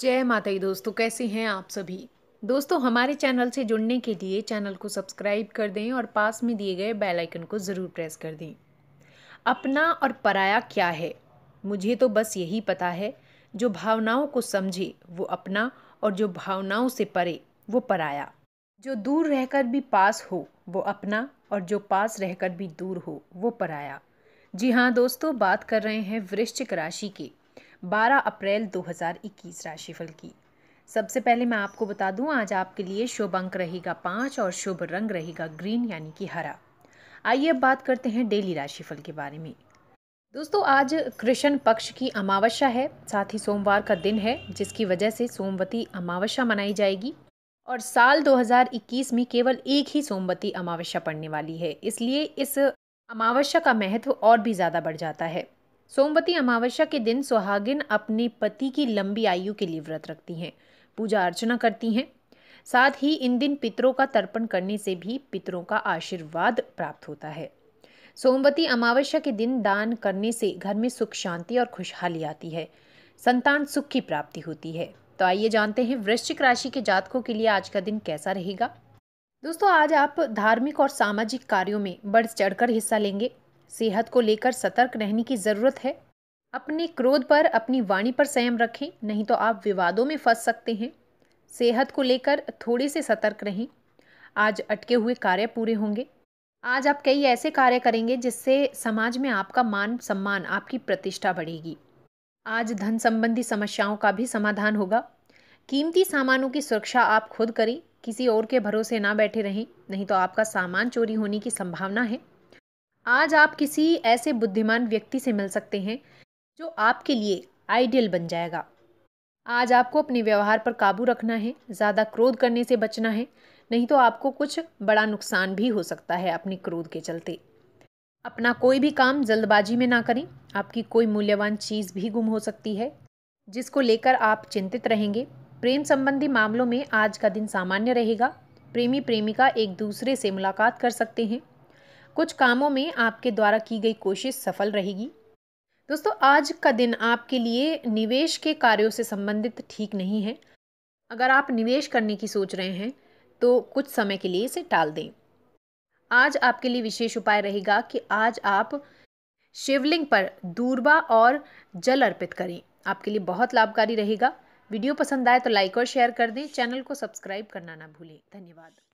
जय माता दोस्तों कैसे हैं आप सभी दोस्तों हमारे चैनल से जुड़ने के लिए चैनल को सब्सक्राइब कर दें और पास में दिए गए बेल आइकन को ज़रूर प्रेस कर दें अपना और पराया क्या है मुझे तो बस यही पता है जो भावनाओं को समझे वो अपना और जो भावनाओं से परे वो पराया जो दूर रहकर भी पास हो वो अपना और जो पास रहकर भी दूर हो वो पराया जी हाँ दोस्तों बात कर रहे हैं वृश्चिक राशि के 12 अप्रैल 2021 राशिफल की सबसे पहले मैं आपको बता दूं आज आपके लिए शुभ अंक रहेगा पाँच और शुभ रंग रहेगा ग्रीन यानी कि हरा आइए अब बात करते हैं डेली राशिफल के बारे में दोस्तों आज कृष्ण पक्ष की अमावस्या है साथ ही सोमवार का दिन है जिसकी वजह से सोमवती अमावस्या मनाई जाएगी और साल 2021 में केवल एक ही सोमवती अमावस्या पड़ने वाली है इसलिए इस अमावस्या का महत्व और भी ज़्यादा बढ़ जाता है सोमवती अमावस्या के दिन सुहागिन अपने पति की लंबी आयु के लिए व्रत रखती हैं पूजा अर्चना करती हैं साथ ही इन दिन पितरों का तर्पण करने से भी पितरों का आशीर्वाद प्राप्त होता है सोमवती अमावस्या के दिन दान करने से घर में सुख शांति और खुशहाली आती है संतान सुख की प्राप्ति होती है तो आइए जानते हैं वृश्चिक राशि के जातकों के लिए आज का दिन कैसा रहेगा दोस्तों आज आप धार्मिक और सामाजिक कार्यों में बढ़ चढ़कर हिस्सा लेंगे सेहत को लेकर सतर्क रहने की ज़रूरत है अपने क्रोध पर अपनी वाणी पर संयम रखें नहीं तो आप विवादों में फंस सकते हैं सेहत को लेकर थोड़े से सतर्क रहें आज अटके हुए कार्य पूरे होंगे आज आप कई ऐसे कार्य करेंगे जिससे समाज में आपका मान सम्मान आपकी प्रतिष्ठा बढ़ेगी आज धन संबंधी समस्याओं का भी समाधान होगा कीमती सामानों की सुरक्षा आप खुद करें किसी और के भरोसे ना बैठे रहें नहीं तो आपका सामान चोरी होने की संभावना है आज आप किसी ऐसे बुद्धिमान व्यक्ति से मिल सकते हैं जो आपके लिए आइडियल बन जाएगा आज आपको अपने व्यवहार पर काबू रखना है ज़्यादा क्रोध करने से बचना है नहीं तो आपको कुछ बड़ा नुकसान भी हो सकता है अपने क्रोध के चलते अपना कोई भी काम जल्दबाजी में ना करें आपकी कोई मूल्यवान चीज़ भी गुम हो सकती है जिसको लेकर आप चिंतित रहेंगे प्रेम संबंधी मामलों में आज का दिन सामान्य रहेगा प्रेमी प्रेमिका एक दूसरे से मुलाकात कर सकते हैं कुछ कामों में आपके द्वारा की गई कोशिश सफल रहेगी दोस्तों आज का दिन आपके लिए निवेश के कार्यों से संबंधित ठीक नहीं है अगर आप निवेश करने की सोच रहे हैं तो कुछ समय के लिए इसे टाल दें आज आपके लिए विशेष उपाय रहेगा कि आज आप शिवलिंग पर दूरबा और जल अर्पित करें आपके लिए बहुत लाभकारी रहेगा वीडियो पसंद आए तो लाइक और शेयर कर दें चैनल को सब्सक्राइब करना ना भूलें धन्यवाद